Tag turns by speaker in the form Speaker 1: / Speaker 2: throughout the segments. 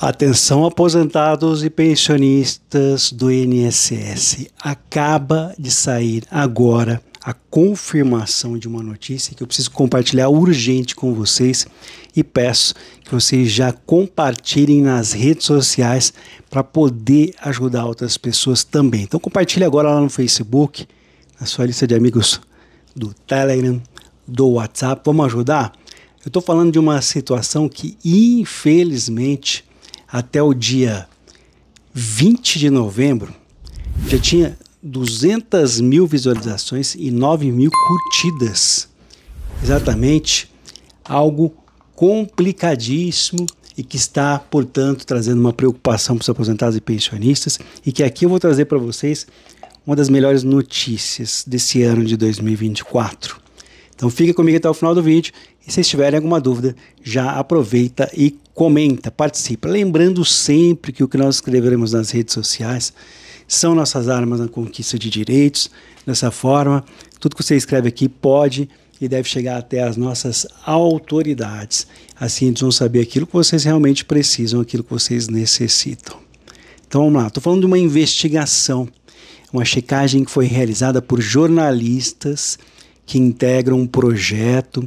Speaker 1: Atenção aposentados e pensionistas do INSS. Acaba de sair agora a confirmação de uma notícia que eu preciso compartilhar urgente com vocês e peço que vocês já compartilhem nas redes sociais para poder ajudar outras pessoas também. Então compartilhe agora lá no Facebook, na sua lista de amigos do Telegram, do WhatsApp. Vamos ajudar? Eu estou falando de uma situação que infelizmente até o dia 20 de novembro, já tinha 200 mil visualizações e 9 mil curtidas. Exatamente algo complicadíssimo e que está, portanto, trazendo uma preocupação para os aposentados e pensionistas. E que aqui eu vou trazer para vocês uma das melhores notícias desse ano de 2024. Então fica comigo até o final do vídeo e se tiverem alguma dúvida, já aproveita e comenta, participa. Lembrando sempre que o que nós escreveremos nas redes sociais são nossas armas na conquista de direitos. Dessa forma, tudo que você escreve aqui pode e deve chegar até as nossas autoridades. Assim eles vão saber aquilo que vocês realmente precisam, aquilo que vocês necessitam. Então vamos lá, estou falando de uma investigação, uma checagem que foi realizada por jornalistas que integra um projeto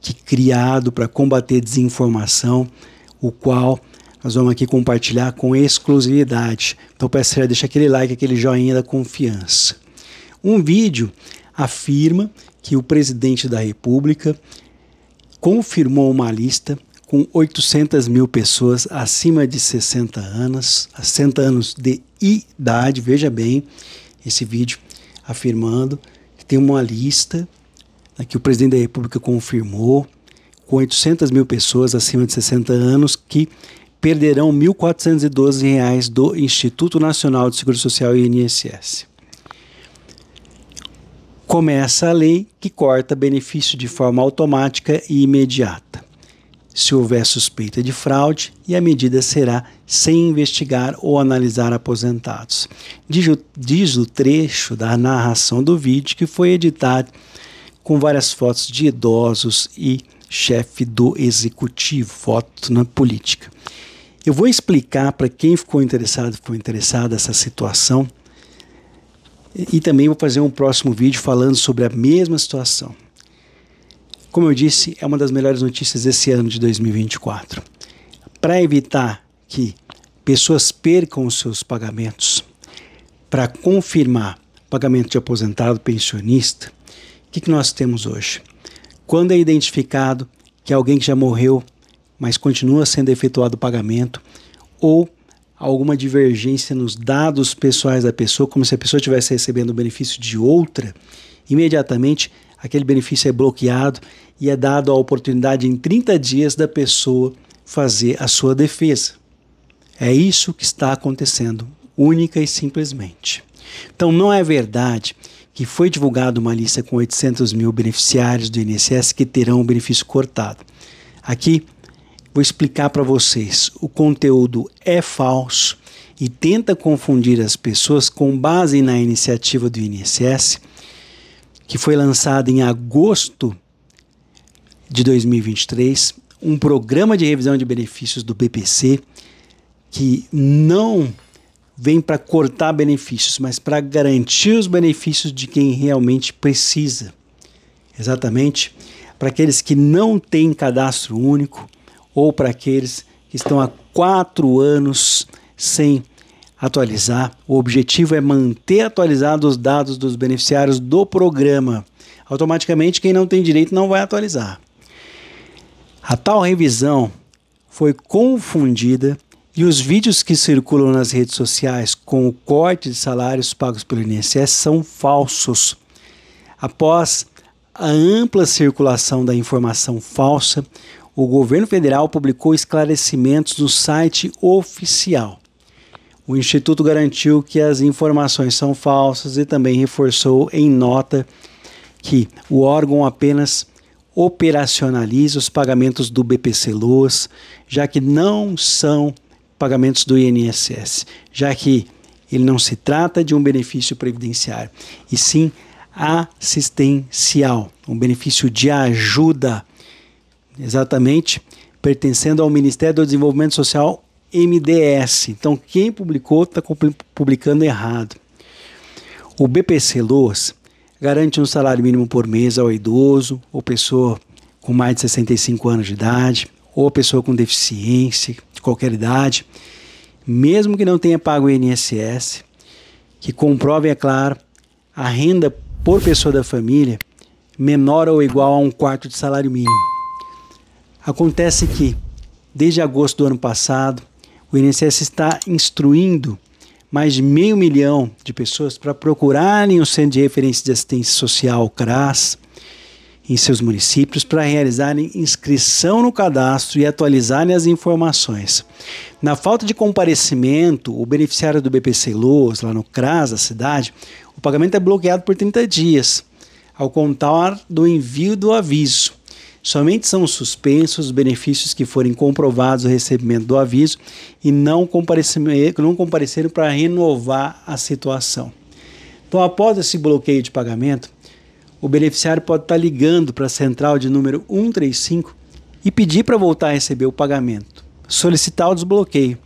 Speaker 1: que criado para combater desinformação, o qual nós vamos aqui compartilhar com exclusividade. Então peço que deixa aquele like, aquele joinha da confiança. Um vídeo afirma que o presidente da República confirmou uma lista com 800 mil pessoas acima de 60 anos, 60 anos de idade, veja bem esse vídeo afirmando tem uma lista né, que o presidente da República confirmou, com 800 mil pessoas acima de 60 anos que perderão R$ 1.412 do Instituto Nacional de Seguro Social e INSS. Começa a lei que corta benefício de forma automática e imediata se houver suspeita de fraude, e a medida será sem investigar ou analisar aposentados. Diz o, diz o trecho da narração do vídeo que foi editado com várias fotos de idosos e chefe do executivo, foto na política. Eu vou explicar para quem ficou interessado, ficou interessado essa situação. E também vou fazer um próximo vídeo falando sobre a mesma situação. Como eu disse, é uma das melhores notícias desse ano de 2024. Para evitar que pessoas percam os seus pagamentos, para confirmar pagamento de aposentado, pensionista, o que, que nós temos hoje? Quando é identificado que alguém que já morreu, mas continua sendo efetuado o pagamento, ou alguma divergência nos dados pessoais da pessoa, como se a pessoa estivesse recebendo o benefício de outra, imediatamente aquele benefício é bloqueado e é dado a oportunidade em 30 dias da pessoa fazer a sua defesa. É isso que está acontecendo, única e simplesmente. Então não é verdade que foi divulgada uma lista com 800 mil beneficiários do INSS que terão o benefício cortado. Aqui vou explicar para vocês. O conteúdo é falso e tenta confundir as pessoas com base na iniciativa do INSS, que foi lançada em agosto de 2023, um programa de revisão de benefícios do BPC que não vem para cortar benefícios, mas para garantir os benefícios de quem realmente precisa. Exatamente, para aqueles que não têm cadastro único ou para aqueles que estão há quatro anos sem atualizar. O objetivo é manter atualizados os dados dos beneficiários do programa. Automaticamente, quem não tem direito não vai atualizar. A tal revisão foi confundida e os vídeos que circulam nas redes sociais com o corte de salários pagos pelo INSS são falsos. Após a ampla circulação da informação falsa, o governo federal publicou esclarecimentos no site oficial. O Instituto garantiu que as informações são falsas e também reforçou em nota que o órgão apenas operacionalize os pagamentos do BPC Loas, já que não são pagamentos do INSS, já que ele não se trata de um benefício previdenciário, e sim assistencial, um benefício de ajuda, exatamente pertencendo ao Ministério do Desenvolvimento Social MDS. Então, quem publicou está publicando errado. O BPC Loas garante um salário mínimo por mês ao idoso, ou pessoa com mais de 65 anos de idade, ou pessoa com deficiência, de qualquer idade, mesmo que não tenha pago o INSS, que comprove, é claro, a renda por pessoa da família menor ou igual a um quarto de salário mínimo. Acontece que, desde agosto do ano passado, o INSS está instruindo mais de meio milhão de pessoas para procurarem o Centro de Referência de Assistência Social, CRAS, em seus municípios para realizarem inscrição no cadastro e atualizarem as informações. Na falta de comparecimento, o beneficiário do BPC Loas, lá no CRAS da cidade, o pagamento é bloqueado por 30 dias, ao contar do envio do aviso. Somente são suspensos os benefícios que forem comprovados o recebimento do aviso e não, não compareceram para renovar a situação. Então, após esse bloqueio de pagamento, o beneficiário pode estar ligando para a central de número 135 e pedir para voltar a receber o pagamento, solicitar o desbloqueio.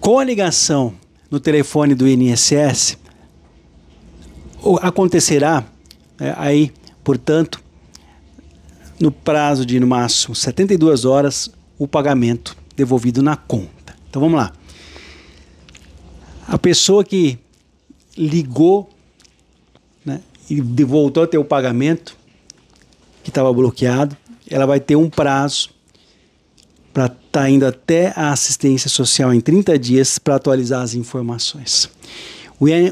Speaker 1: Com a ligação no telefone do INSS, acontecerá é, aí, portanto, no prazo de, no máximo, 72 horas, o pagamento devolvido na conta. Então vamos lá. A pessoa que ligou né, e voltou a ter o pagamento que estava bloqueado, ela vai ter um prazo para estar tá indo até a assistência social em 30 dias para atualizar as informações.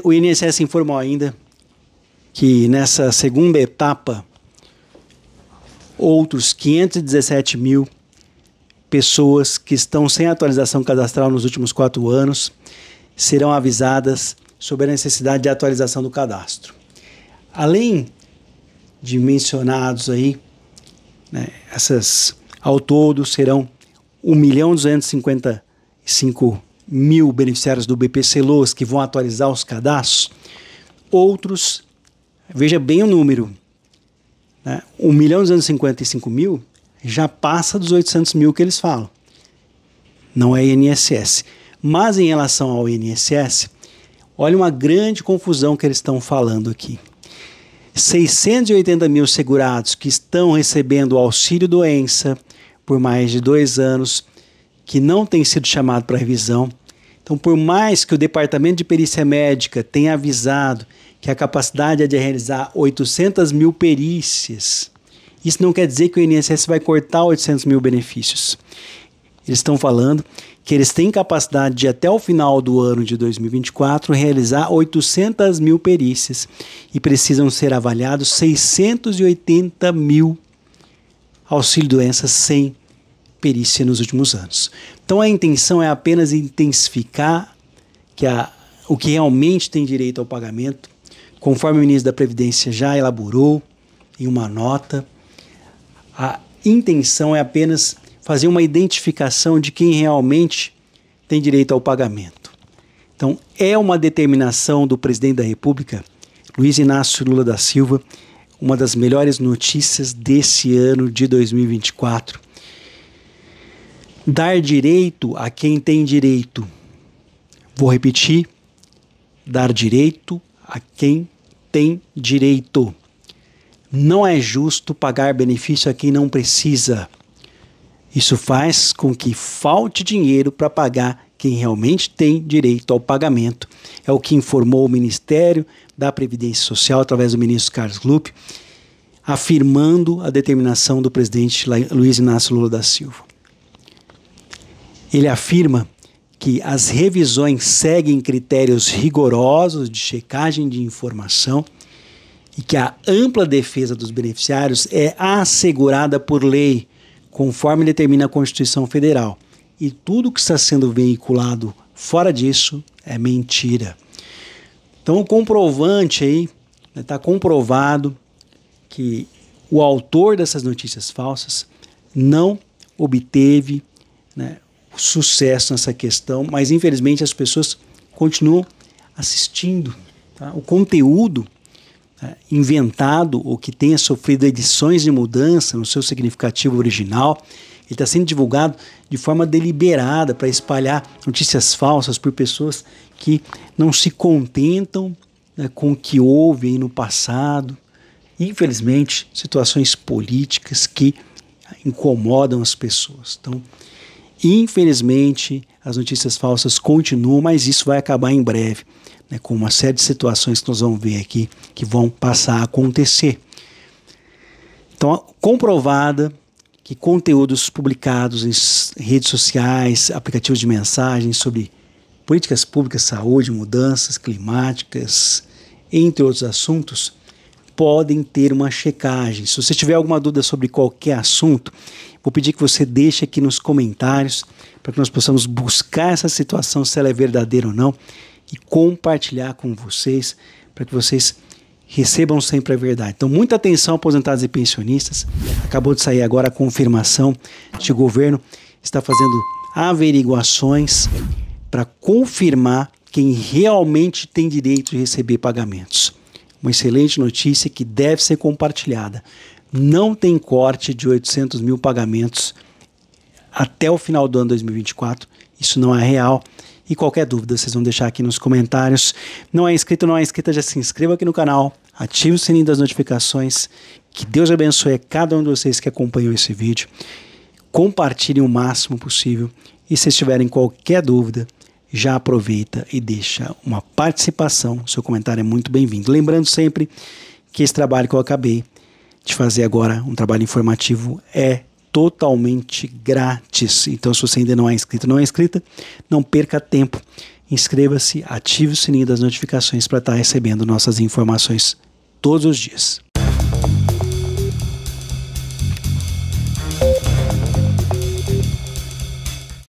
Speaker 1: O INSS informou ainda que nessa segunda etapa outros 517 mil pessoas que estão sem atualização cadastral nos últimos quatro anos serão avisadas sobre a necessidade de atualização do cadastro. Além de mencionados aí, né, essas ao todo serão 1 milhão 255 mil beneficiários do BPC Loas que vão atualizar os cadastros. Outros, veja bem o número, né? 1 milhão 255 mil já passa dos 800 mil que eles falam. Não é INSS. Mas em relação ao INSS, olha uma grande confusão que eles estão falando aqui. 680 mil segurados que estão recebendo auxílio doença por mais de dois anos, que não tem sido chamado para revisão. Então, por mais que o Departamento de Perícia Médica tenha avisado que a capacidade é de realizar 800 mil perícias. Isso não quer dizer que o INSS vai cortar 800 mil benefícios. Eles estão falando que eles têm capacidade de, até o final do ano de 2024, realizar 800 mil perícias e precisam ser avaliados 680 mil auxílio-doenças sem perícia nos últimos anos. Então a intenção é apenas intensificar que a, o que realmente tem direito ao pagamento conforme o ministro da Previdência já elaborou em uma nota, a intenção é apenas fazer uma identificação de quem realmente tem direito ao pagamento. Então, é uma determinação do presidente da República, Luiz Inácio Lula da Silva, uma das melhores notícias desse ano de 2024. Dar direito a quem tem direito. Vou repetir: dar direito a quem tem direito. Não é justo pagar benefício a quem não precisa. Isso faz com que falte dinheiro para pagar quem realmente tem direito ao pagamento. É o que informou o Ministério da Previdência Social, através do ministro Carlos Lupe, afirmando a determinação do presidente Luiz Inácio Lula da Silva. Ele afirma que as revisões seguem critérios rigorosos de checagem de informação e que a ampla defesa dos beneficiários é assegurada por lei, conforme determina a Constituição Federal. E tudo que está sendo veiculado fora disso é mentira. Então, o comprovante aí, está né, tá comprovado que o autor dessas notícias falsas não obteve né, sucesso nessa questão, mas infelizmente as pessoas continuam assistindo. Tá? O conteúdo né, inventado ou que tenha sofrido edições de mudança no seu significativo original, ele está sendo divulgado de forma deliberada para espalhar notícias falsas por pessoas que não se contentam né, com o que houve no passado. Infelizmente, situações políticas que incomodam as pessoas. Então, Infelizmente, as notícias falsas continuam, mas isso vai acabar em breve, né, com uma série de situações que nós vamos ver aqui que vão passar a acontecer. Então, comprovada que conteúdos publicados em redes sociais, aplicativos de mensagens sobre políticas públicas, saúde, mudanças climáticas, entre outros assuntos, podem ter uma checagem. Se você tiver alguma dúvida sobre qualquer assunto Vou pedir que você deixe aqui nos comentários para que nós possamos buscar essa situação, se ela é verdadeira ou não, e compartilhar com vocês para que vocês recebam sempre a verdade. Então, muita atenção, aposentados e pensionistas. Acabou de sair agora a confirmação de o governo está fazendo averiguações para confirmar quem realmente tem direito de receber pagamentos. Uma excelente notícia que deve ser compartilhada não tem corte de 800 mil pagamentos até o final do ano 2024. Isso não é real. E qualquer dúvida, vocês vão deixar aqui nos comentários. Não é inscrito, não é inscrita, já se inscreva aqui no canal, ative o sininho das notificações. Que Deus abençoe a cada um de vocês que acompanhou esse vídeo. Compartilhem o máximo possível. E se tiverem qualquer dúvida, já aproveita e deixa uma participação. Seu comentário é muito bem-vindo. Lembrando sempre que esse trabalho que eu acabei fazer agora um trabalho informativo é totalmente grátis. Então, se você ainda não é inscrito, não é inscrita, não perca tempo. Inscreva-se, ative o sininho das notificações para estar recebendo nossas informações todos os dias.